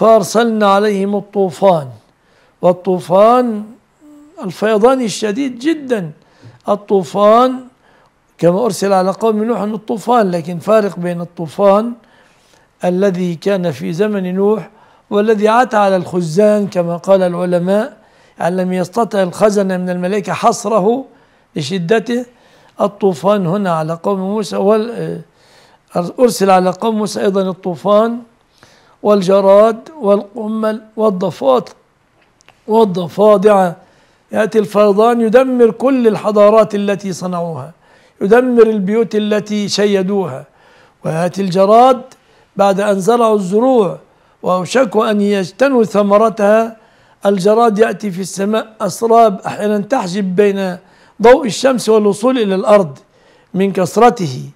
فأرسلنا عليهم الطوفان والطوفان الفيضان الشديد جدا الطوفان كما أرسل على قوم نوح الطوفان لكن فارق بين الطوفان الذي كان في زمن نوح والذي عات على الخزان كما قال العلماء يعني لم يستطع الخزن من الملائكة حصره لشدته الطوفان هنا على قوم موسى أرسل على قوم موسى أيضا الطوفان والجراد والقمل والضفادع والضفادع يأتي الفيضان يدمر كل الحضارات التي صنعوها يدمر البيوت التي شيدوها ويأتي الجراد بعد أن زرعوا الزروع وأوشكوا أن يجتنوا ثمرتها الجراد يأتي في السماء أسراب أحيانا تحجب بين ضوء الشمس والوصول إلى الأرض من كثرته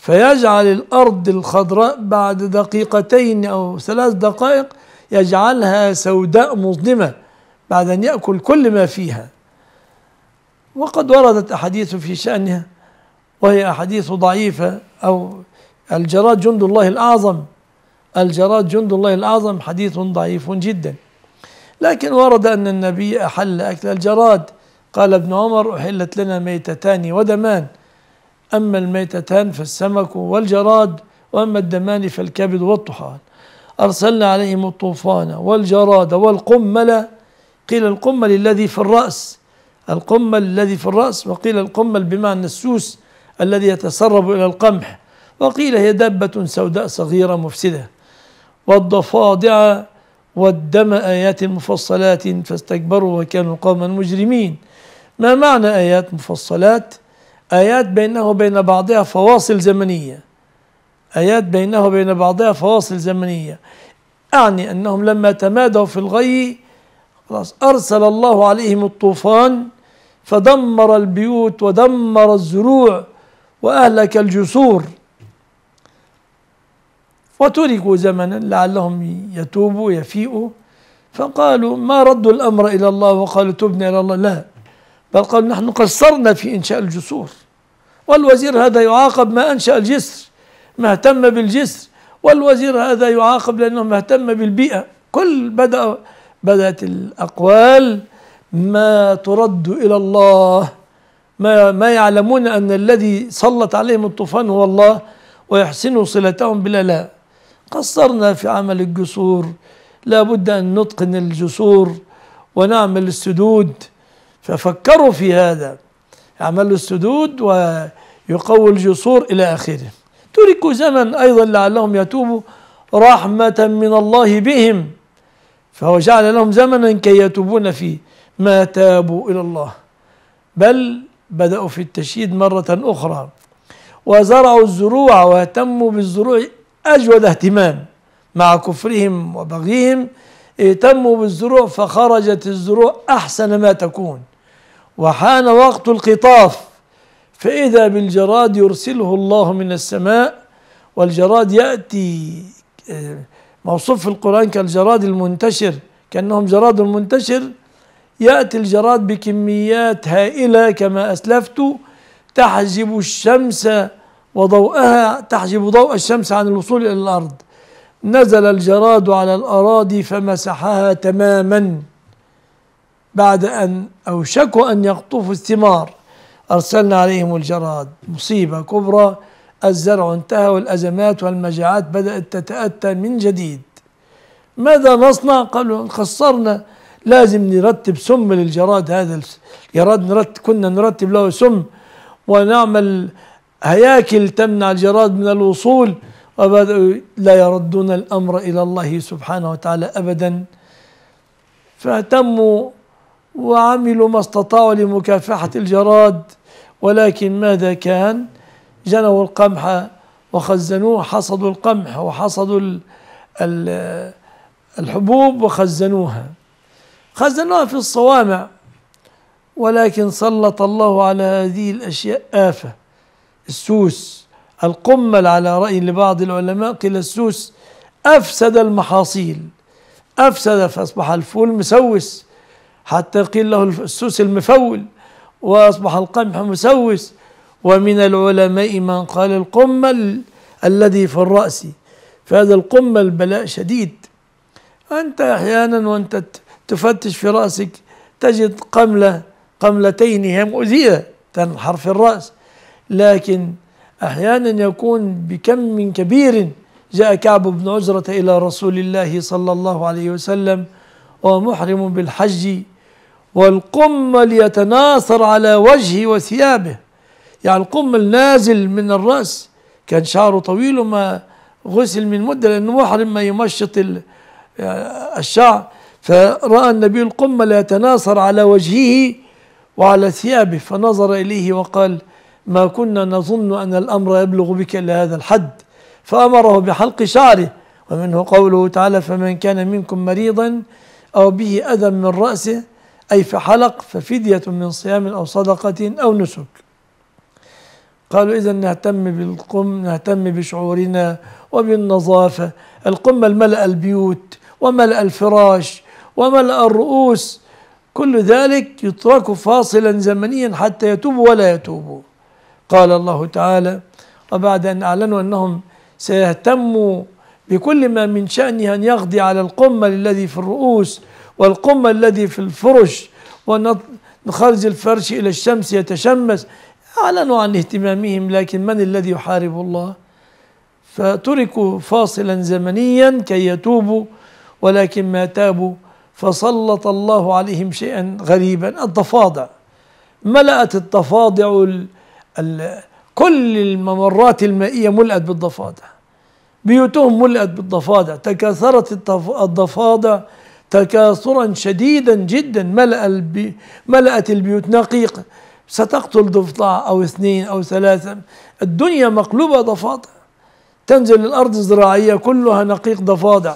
فيجعل الأرض الخضراء بعد دقيقتين أو ثلاث دقائق يجعلها سوداء مظلمة بعد أن يأكل كل ما فيها وقد وردت أحاديث في شأنها وهي أحاديث ضعيفة أو الجراد جند الله الأعظم الجراد جند الله الأعظم حديث ضعيف جدا لكن ورد أن النبي أحل أكل الجراد قال ابن عمر أحلت لنا ميتتان ودمان أما الميتتان فالسمك والجراد وأما الدمان فالكبد والطحال أرسلنا عليهم الطوفان والجراد والقمل قيل القمل الذي في الرأس القمل الذي في الرأس وقيل القمل بمعنى السوس الذي يتسرب إلى القمح وقيل هي دابة سوداء صغيرة مفسدة والضفادع والدم آيات مفصلات فاستكبروا وكانوا قوما مجرمين ما معنى آيات مفصلات؟ آيات بينها وبين بعضها فواصل زمنية آيات بينها وبين بعضها فواصل زمنية أعني أنهم لما تمادوا في الغي خلاص أرسل الله عليهم الطوفان فدمر البيوت ودمر الزروع وأهلك الجسور وتركوا زمنا لعلهم يتوبوا يفيئوا فقالوا ما ردوا الأمر إلى الله وقالوا تبنا إلى الله لا بل قالوا نحن قصرنا في إنشاء الجسور والوزير هذا يعاقب ما أنشأ الجسر ما اهتم بالجسر والوزير هذا يعاقب لأنه ما اهتم بالبيئة كل بدأ بدأت الأقوال ما ترد إلى الله ما, ما يعلمون أن الذي سلط عليهم الطوفان هو الله ويحسن صلتهم بلا لا قصرنا في عمل الجسور لا بد أن نتقن الجسور ونعمل السدود ففكروا في هذا يعملوا السدود و يقوي الجسور إلى آخره ترك زمن أيضا لعلهم يتوبوا رحمة من الله بهم فهو جعل لهم زمنا كي يتوبون فيه ما تابوا إلى الله بل بدأوا في التشييد مرة أخرى وزرعوا الزروع واهتموا بالزروع أجود اهتمام مع كفرهم وبغيهم اهتموا بالزروع فخرجت الزروع أحسن ما تكون وحان وقت القطاف فإذا بالجراد يرسله الله من السماء والجراد يأتي آه، موصوف في القرآن كالجراد المنتشر كأنهم جراد منتشر يأتي الجراد بكميات هائلة كما أسلفت تحجب الشمس وضوءها تحجب ضوء الشمس عن الوصول إلى الأرض نزل الجراد على الأراضي فمسحها تماما بعد أن أوشكوا أن يقطفوا الثمار أرسلنا عليهم الجراد مصيبة كبرى الزرع انتهى والأزمات والمجاعات بدأت تتأتى من جديد ماذا نصنع؟ قالوا خسرنا لازم نرتب سم للجراد هذا الجراد نرتب كنا نرتب له سم ونعمل هياكل تمنع الجراد من الوصول وبدأوا لا يردون الأمر إلى الله سبحانه وتعالى أبدا فاهتموا وعملوا ما استطاعوا لمكافحة الجراد ولكن ماذا كان جنوا القمح وخزنوه حصدوا القمح وحصدوا الحبوب وخزنوها خزنوها في الصوامع ولكن سلط الله على هذه الأشياء آفة السوس القمل على رأي لبعض العلماء قيل السوس أفسد المحاصيل أفسد فأصبح الفول مسوس حتى قيل له السوس المفول وأصبح القمح مسوس ومن العلماء من قال القمل الذي في الرأس فهذا القمل بلاء شديد أنت أحيانا وأنت تفتش في رأسك تجد قملة قملتين هي مؤذية تنحر في الرأس لكن أحيانا يكون بكم من كبير جاء كعب بن عجرة إلى رسول الله صلى الله عليه وسلم ومحرم بالحج والقمل يتناثر على وجهه وثيابه يعني القمل نازل من الرأس كان شعره طويل وما غسل من مدة لأنه محرم ما يمشط الشعر فرأى النبي القمل يتناثر على وجهه وعلى ثيابه فنظر إليه وقال ما كنا نظن أن الأمر يبلغ بك إلى هذا الحد فأمره بحلق شعره ومنه قوله تعالى فمن كان منكم مريضا أو به أذى من رأسه أي فحلق ففدية من صيام أو صدقة أو نسك قالوا إذا نهتم بالقم نهتم بشعورنا وبالنظافة القمة الملأ البيوت وملأ الفراش وملأ الرؤوس كل ذلك يترك فاصلا زمنيا حتى يتوبوا ولا يتوبوا قال الله تعالى وبعد أن أعلنوا أنهم سيهتموا بكل ما من شأنه أن يقضي على القمة الذي في الرؤوس والقمة الذي في الفرش ونخرج الفرش إلى الشمس يتشمس أعلنوا عن اهتمامهم لكن من الذي يحارب الله فتركوا فاصلا زمنيا كي يتوبوا ولكن ما تابوا فسلط الله عليهم شيئا غريبا الضفادع ملأت الضفادع كل الممرات المائية ملأت بالضفادع بيوتهم ملأت بالضفادع تكاثرت الضفادع تكاثرا شديدا جدا ملأ البي ملأت البيوت نقيقة ستقتل ضفدع أو اثنين أو ثلاثة الدنيا مقلوبة ضفادع تنزل الأرض الزراعية كلها نقيق ضفادع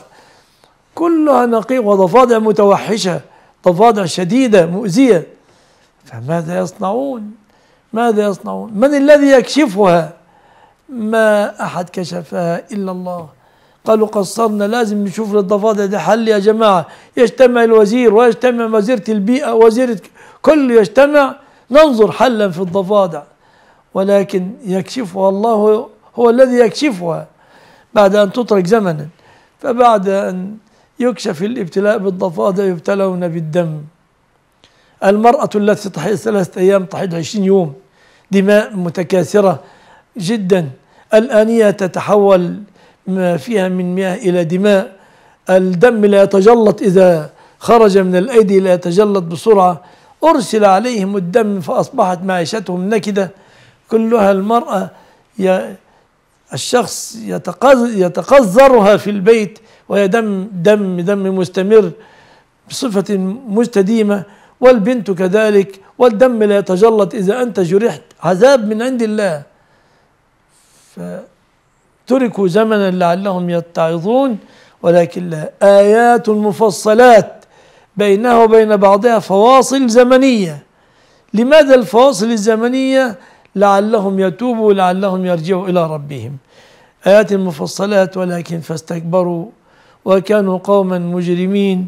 كلها نقيق وضفادع متوحشة ضفادع شديدة مؤذية فماذا يصنعون ماذا يصنعون من الذي يكشفها ما أحد كشفها إلا الله قالوا قصرنا لازم نشوف للضفادع ده حل يا جماعة يجتمع الوزير ويجتمع وزيرة البيئة وزيرة كل يجتمع ننظر حلا في الضفادع ولكن يكشفها الله هو الذي يكشفها بعد أن تترك زمنا فبعد أن يكشف الابتلاء بالضفادع يبتلون بالدم المرأة التي تحيض ثلاثة أيام تحيض عشرين يوم دماء متكاثرة جدا الآنية تتحول ما فيها من مياه إلى دماء الدم لا يتجلط إذا خرج من الأيدي لا يتجلط بسرعة أرسل عليهم الدم فأصبحت معيشتهم نكدة كلها المرأة الشخص يتقذرها في البيت وهي دم دم دم مستمر بصفة مستديمة والبنت كذلك والدم لا يتجلط إذا أنت جرحت عذاب من عند الله ف تركوا زمنا لعلهم يتعظون ولكن آيات مفصلات بينها وبين بعضها فواصل زمنية لماذا الفواصل الزمنية لعلهم يتوبوا لعلهم يرجعوا إلى ربهم آيات مفصلات ولكن فاستكبروا وكانوا قوما مجرمين